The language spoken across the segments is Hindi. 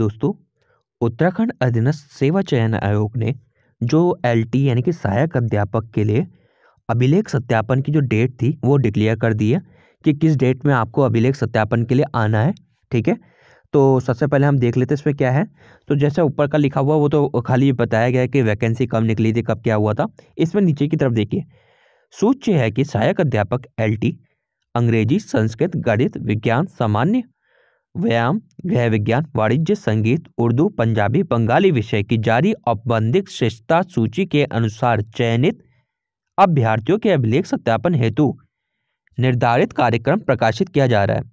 दोस्तों उत्तराखंड अधीनस्थ सेवा चयन आयोग ने जो एलटी यानी कि सहायक अध्यापक के लिए अभिलेख सत्यापन की जो डेट थी वो डिक्लेयर कर दी है कि किस डेट में आपको अभिलेख सत्यापन के लिए आना है ठीक है तो सबसे पहले हम देख लेते हैं इसमें क्या है तो जैसे ऊपर का लिखा हुआ वो तो खाली बताया गया है कि वैकेंसी कब निकली थी कब क्या हुआ था इसमें नीचे की तरफ देखिए सूच्य है कि सहायक अध्यापक एलटी अंग्रेजी संस्कृत गणित विज्ञान सामान्य व्यायाम गृह विज्ञान वाणिज्य संगीत उर्दू पंजाबी बंगाली विषय की जारी औपबंधिक श्रेष्ठता सूची के अनुसार चयनित अभ्यर्थियों के अभिलेख सत्यापन हेतु निर्धारित कार्यक्रम प्रकाशित किया जा रहा है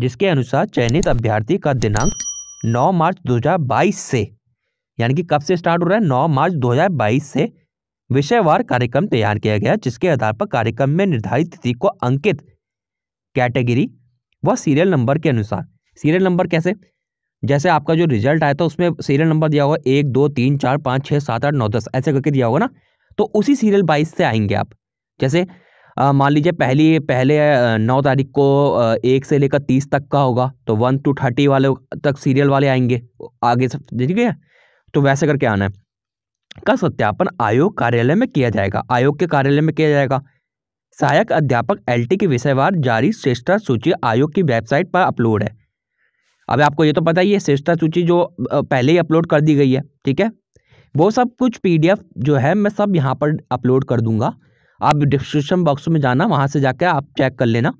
जिसके अनुसार चयनित अभ्यर्थी का दिनांक 9 मार्च 2022 से यानी कि कब से स्टार्ट हो रहा है 9 मार्च 2022 से विषयवार कार्यक्रम तैयार किया गया जिसके आधार पर कार्यक्रम में निर्धारित तिथि को अंकित कैटेगरी वह सीरियल नंबर के अनुसार सीरियल नंबर कैसे जैसे आपका जो रिजल्ट आया था उसमें सीरियल नंबर दिया होगा एक दो तीन चार पाँच छः सात आठ नौ दस ऐसे करके दिया होगा ना तो उसी सीरियल बाइस से आएंगे आप जैसे मान लीजिए पहली पहले नौ तारीख को एक से लेकर तीस तक का होगा तो वन टू थर्टी वाले तक सीरियल वाले आएंगे आगे सब ठीक है तो वैसे करके आना है का सत्यापन आयोग कार्यालय में किया जाएगा आयोग के कार्यालय में किया जाएगा सहायक अध्यापक एलटी की विषयवार जारी श्रेष्ठता सूची आयोग की वेबसाइट पर अपलोड है अब आपको ये तो पता ही है श्रेष्ठता सूची जो पहले ही अपलोड कर दी गई है ठीक है वो सब कुछ पीडीएफ जो है मैं सब यहाँ पर अपलोड कर दूँगा आप डिस्क्रिप्शन बॉक्स में जाना वहाँ से जाकर आप चेक कर लेना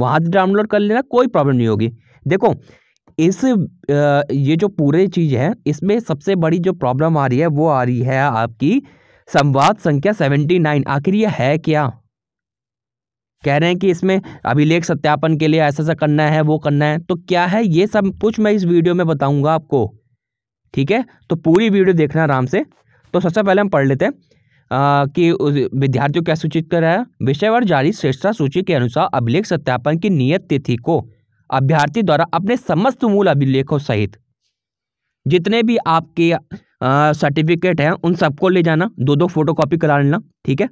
वहाँ से डाउनलोड कर लेना कोई प्रॉब्लम नहीं होगी देखो इस ये जो पूरे चीज़ है इसमें सबसे बड़ी जो प्रॉब्लम आ रही है वो आ रही है आपकी संवाद संख्या सेवेंटी नाइन आखिर ये है क्या कह रहे हैं कि इसमें अभिलेख सत्यापन के लिए ऐसा ऐसा करना है वो करना है तो क्या है ये सब कुछ मैं इस वीडियो में बताऊंगा आपको ठीक है तो पूरी वीडियो देखना आराम से तो सबसे पहले हम पढ़ लेते हैं आ, कि विद्यार्थियों क्या सूचित कर रहा है विषय और जारी श्रेष्ठता सूची के अनुसार अभिलेख सत्यापन की नियत तिथि को अभ्यर्थी द्वारा अपने समस्त मूल अभिलेखों सहित जितने भी आपके सर्टिफिकेट हैं उन सबको ले जाना दो दो फोटो कॉपी करा लेना ठीक है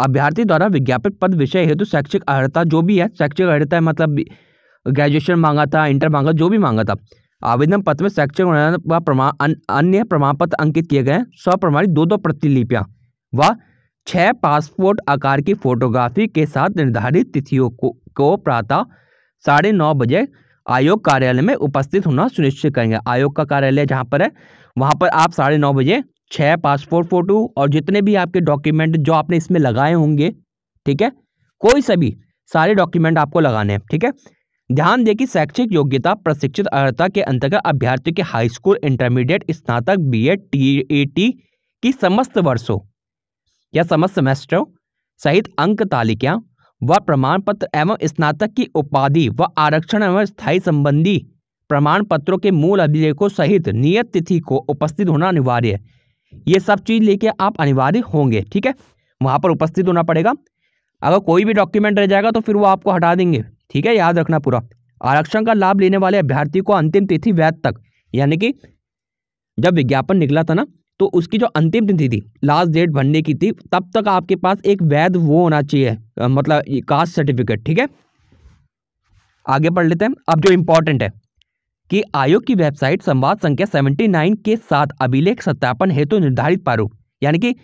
अभ्यर्थी द्वारा विज्ञापित पद विषय हेतु तो शैक्षिक अर्हता जो भी है शैक्षिक अर्हता है मतलब ग्रेजुएशन मांगा था इंटर मांगा जो भी मांगा था आवेदन पत्र में शैक्षिक व प्रमाण अन्य प्रमाण पत्र अंकित किए गए स्वप्रमाणित दो दो प्रतिलिपियाँ व छः पासपोर्ट आकार की फोटोग्राफी के साथ निर्धारित तिथियों को, को प्रातः साढ़े नौ बजे आयोग कार्यालय में उपस्थित होना सुनिश्चित करेंगे आयोग का कार्यालय जहाँ पर है वहाँ पर आप साढ़े नौ बजे छः पासपोर्ट फ़ोटो और जितने भी आपके डॉक्यूमेंट जो आपने इसमें लगाए होंगे ठीक है कोई सभी सारे डॉक्यूमेंट आपको लगाने हैं ठीक है ध्यान दें कि शैक्षिक योग्यता प्रशिक्षित अर्हता के अंतर्गत अभ्यर्थियों के हाई स्कूल इंटरमीडिएट स्नातक B Ed T A T की समस्त वर्षों या समस्त सेमेस्टरों सहित अंक तालिकां व प्रमाण पत्र एवं स्नातक की उपाधि व आरक्षण एवं स्थायी संबंधी प्रमाण पत्रों के मूल अभिलेखों सहित नियत तिथि को उपस्थित होना अनिवार्य है ये सब चीज़ लेके आप अनिवार्य होंगे ठीक है वहाँ पर उपस्थित होना पड़ेगा अगर कोई भी डॉक्यूमेंट रह जाएगा तो फिर वो आपको हटा देंगे ठीक है याद रखना पूरा आरक्षण का लाभ लेने वाले अभ्यर्थी को अंतिम तिथि वैध तक यानी कि जब विज्ञापन निकला था ना तो उसकी जो अंतिम तिथि थी लास्ट डेट भरने की थी तब तक आपके पास एक वैध वो होना चाहिए मतलब कास्ट सर्टिफिकेट ठीक है आगे पढ़ लेते हैं अब जो इम्पोर्टेंट है कि आयोग की वेबसाइट संवाद संख्या 79 के साथ अभिलेख सत्यापन हेतु तो निर्धारित प्रारूप यानी कि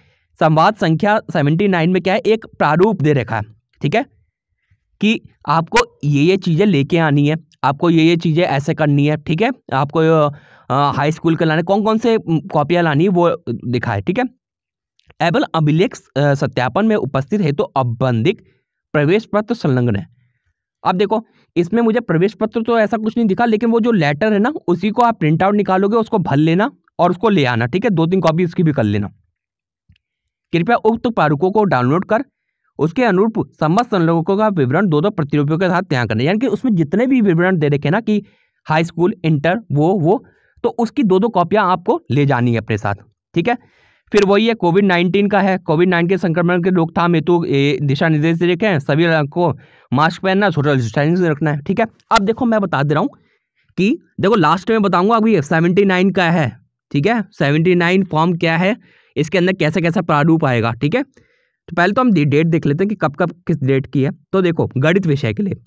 संवाद संख्या 79 में क्या है एक प्रारूप दे रखा है ठीक है कि आपको ये ये चीज़ें लेके आनी है आपको ये ये चीज़ें ऐसे करनी है ठीक है आपको हाई स्कूल के लाने कौन कौन से कॉपियाँ लानी है वो दिखा है ठीक है एवल अभिलेख सत्यापन में उपस्थित हेतु तो अबंधिक प्रवेश पत्र संलग्न है अब देखो इसमें मुझे प्रवेश पत्र तो ऐसा कुछ नहीं दिखा लेकिन वो जो लेटर है ना उसी को आप प्रिंट आउट निकालोगे उसको भर लेना और उसको ले आना ठीक है दो तीन कॉपी उसकी भी कर लेना कृपया उक्त तो प्रारूपों को डाउनलोड कर उसके अनुरूप समस्त संलोकों का विवरण दो दो प्रतिरूपियों के साथ तैयार करना यानी कि उसमें जितने भी विवरण दे रखे ना कि हाई स्कूल इंटर वो वो तो उसकी दो दो कॉपियाँ आपको ले जानी है अपने साथ ठीक है फिर वही है कोविड नाइन्टीन का है कोविड नाइन्टीन संक्रमण के रोकथाम हेतु दिशा निर्देश देखे हैं सभी को मास्क पहनना सोशल डिस्टेंसिंग रखना है ठीक है अब देखो मैं बता दे रहा हूँ कि देखो लास्ट में बताऊंगा अभी सेवेंटी नाइन का है ठीक है सेवेंटी नाइन फॉर्म क्या है इसके अंदर कैसा कैसा प्रारूप आएगा ठीक है तो पहले तो हम डेट देख लेते हैं कि कब कब किस डेट की है तो देखो गणित विषय के लिए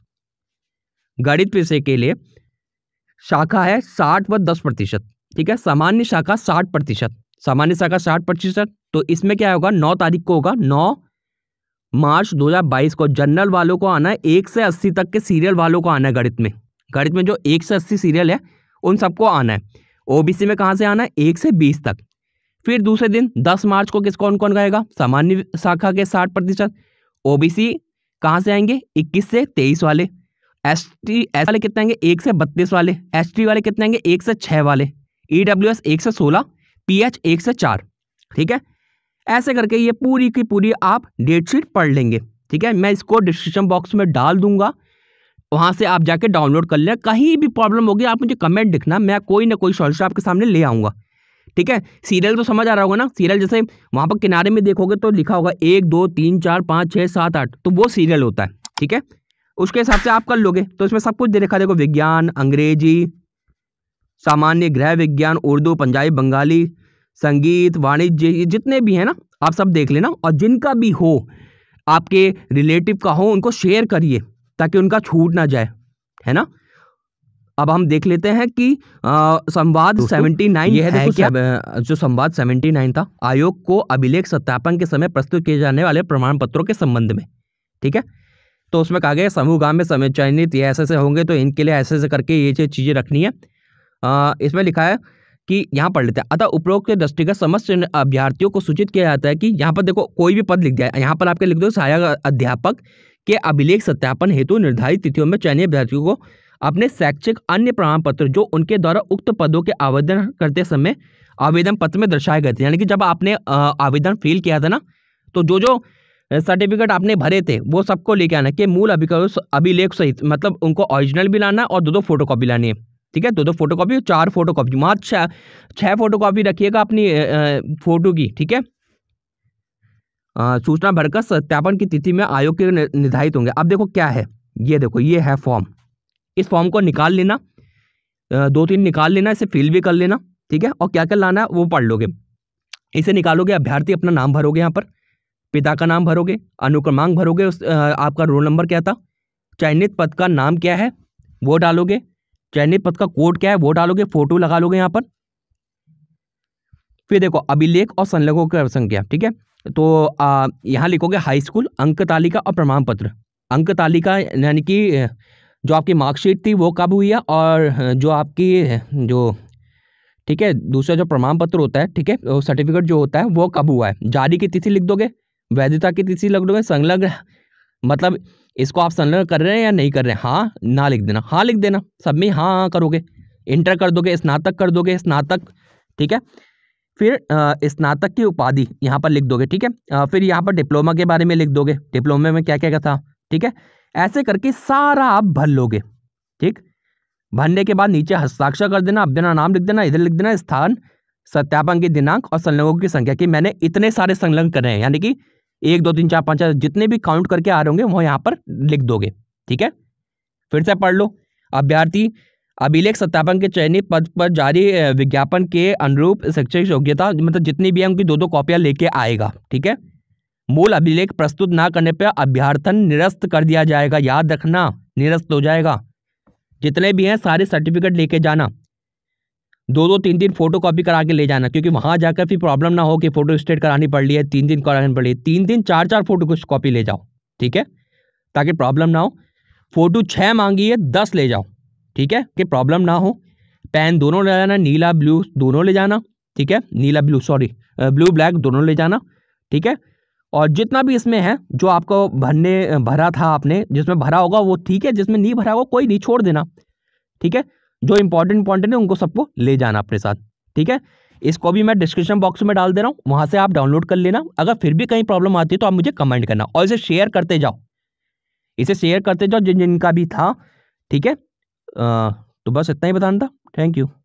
गणित विषय के लिए शाखा है साठ व दस प्रतिशत ठीक है सामान्य शाखा साठ प्रतिशत सामान्य शाखा साठ प्रतिशत तो इसमें क्या होगा नौ तारीख को होगा नौ मार्च 2022 को जनरल वालों को आना है एक से अस्सी तक के सीरियल वालों को आना है गणित में गणित में जो एक से अस्सी सीरियल है उन सबको आना है ओबीसी में कहाँ से आना है एक से बीस तक फिर दूसरे दिन दस मार्च को किस कौन कौन गएगा सामान्य शाखा के साठ प्रतिशत ओ बी सी कहाँ से आएंगे इक्कीस से तेईस वाले एस टी एस वाले कितने आएंगे एक से बत्तीस वाले एस टी वाले कितने आएंगे एक से छः वाले ई डब्ल्यू एस एक से सोलह पीएच एक से चार ठीक है ऐसे करके ये पूरी की पूरी आप डेट शीट पढ़ लेंगे ठीक है मैं इसको डिस्क्रिप्शन बॉक्स में डाल दूंगा वहाँ से आप जाके डाउनलोड कर लें कहीं भी प्रॉब्लम होगी आप मुझे कमेंट लिखना मैं कोई ना कोई सॉल्यूशन आपके सामने ले आऊँगा ठीक है सीरियल तो समझ आ रहा होगा ना सीरियल जैसे वहाँ पर किनारे में देखोगे तो लिखा होगा एक दो तीन चार पाँच छः सात आठ तो वो सीरियल होता है ठीक है उसके हिसाब से आप कर लोगे तो इसमें सब कुछ दे रखा देखो विज्ञान अंग्रेजी सामान्य गृह विज्ञान उर्दू पंजाबी बंगाली संगीत वाणिज्य जितने भी हैं ना आप सब देख लेना और जिनका भी हो आपके रिलेटिव का हो उनको शेयर करिए ताकि उनका छूट ना जाए है ना अब हम देख लेते हैं कि संवाद 79 यह है, है क्या जो संवाद नाइन था आयोग को अभिलेख सत्यापन के समय प्रस्तुत किए जाने वाले प्रमाण पत्रों के संबंध में ठीक है तो उसमें कहा गया समूह गांव में समय चयनित ये ऐसे ऐसे होंगे तो इनके लिए ऐसे ऐसे करके ये चीज़ें रखनी है आ, इसमें लिखा है कि यहाँ पढ़ लेते हैं अतः उपरोक्त दृष्टिगत समस्त अभ्यार्थियों को सूचित किया जाता है कि यहाँ पर देखो कोई भी पद लिख दिया यहाँ पर आपके लिख दो सहायक अध्यापक के अभिलेख सत्यापन हेतु निर्धारित तिथियों में चयनित अभ्यार्थियों को अपने शैक्षिक अन्य प्रमाण पत्र जो उनके द्वारा उक्त पदों के आवेदन करते समय आवेदन पत्र में दर्शाए गए थे यानी कि जब आपने आवेदन फिल किया था ना तो जो जो सर्टिफिकेट आपने भरे थे वो सबको लेके आना कि मूल अभिलेख सहित मतलब उनको ओरिजिनल भी लाना और दो दो फोटोकॉपी लानी है ठीक है दो दो फोटो कॉपी चार फोटो कॉपी मात्र छः छः फोटो कॉपी रखिएगा अपनी फ़ोटो की ठीक है सूचना भरकर सत्यापन की तिथि में आयोग के निर्धारित होंगे अब देखो क्या है ये देखो ये है फॉर्म इस फॉर्म को निकाल लेना दो तीन निकाल लेना इसे फिल भी कर लेना ठीक है और क्या क्या लाना है वो पढ़ लोगे इसे निकालोगे अभ्यर्थी अपना नाम भरोगे यहाँ पर पिता का नाम भरोगे अनुक्रमांक भरोगे उस आपका रोल नंबर क्या था चयनित पद का नाम क्या है वो डालोगे चयनित पद का कोड क्या है वो डालोगे फोटो लगा लोगे यहाँ पर फिर देखो अभिलेख और संलेखों की संख्या ठीक है तो यहाँ लिखोगे हाई स्कूल अंक तालिका और प्रमाण पत्र अंक तालिका यानी कि जो आपकी मार्कशीट थी वो कब हुई है और जो आपकी जो ठीक है दूसरा जो प्रमाण पत्र होता है ठीक है सर्टिफिकेट जो होता है वो कब हुआ है जारी की तिथि लिख दोगे वैधता की तिथि लिख दोगे संलग्न मतलब इसको आप संलग्न कर रहे हैं या नहीं कर रहे हैं हाँ ना लिख देना हाँ लिख देना सब में हाँ हाँ करोगे इंटर कर दोगे स्नातक कर दोगे स्नातक ठीक है फिर स्नातक की उपाधि यहाँ पर लिख दोगे ठीक है फिर यहाँ पर डिप्लोमा के बारे में लिख दोगे डिप्लोमा में क्या क्या था ठीक है ऐसे करके सारा आप भर लोगे ठीक भरने के बाद नीचे हस्ताक्षर कर देना अपना नाम लिख देना इधर लिख देना स्थान सत्यापन की दिनांक और संलग्नों की संख्या की मैंने इतने सारे संलग्न कर रहे हैं यानी कि एक दो तीन चार पाँच चार जितने भी काउंट करके आ रहे होंगे वो यहाँ पर लिख दोगे ठीक है फिर से पढ़ लो अभ्यर्थी अभिलेख सत्यापन के चयनित पद पर जारी विज्ञापन के अनुरूप शैक्षिक योग्यता मतलब जितनी भी है उनकी दो दो कॉपियाँ लेके आएगा ठीक है मूल अभिलेख प्रस्तुत ना करने पर अभ्यर्थन निरस्त कर दिया जाएगा याद रखना निरस्त हो जाएगा जितने भी हैं सारे सर्टिफिकेट लेके जाना दो दो तीन दिन फोटो कॉपी करा के ले जाना क्योंकि वहाँ जाकर फिर प्रॉब्लम ना हो कि फोटो स्टेट करानी पड़ रही है तीन दिन करानी पड़ रही है तीन दिन चार चार फोटो कॉपी ले जाओ ठीक है ताकि प्रॉब्लम ना हो फ़ोटो छः मांगी है दस ले जाओ ठीक है कि प्रॉब्लम ना हो पेन दोनों ले जाना नीला ब्लू दोनों ले जाना ठीक है नीला ब्लू सॉरी ब्लू ब्लैक दोनों ले जाना ठीक है और जितना भी इसमें है जो आपको भरने भरा था आपने जिसमें भरा होगा वो ठीक है जिसमें नहीं भरा होगा कोई नहीं छोड़ देना ठीक है जो इंपॉर्टेंट पॉइंट है उनको सबको ले जाना अपने साथ ठीक है इसको भी मैं डिस्क्रिप्शन बॉक्स में डाल दे रहा हूँ वहाँ से आप डाउनलोड कर लेना अगर फिर भी कहीं प्रॉब्लम आती है तो आप मुझे कमेंट करना और इसे शेयर करते जाओ इसे शेयर करते जाओ जिन जिनका भी था ठीक है तो बस इतना ही बताना था थैंक यू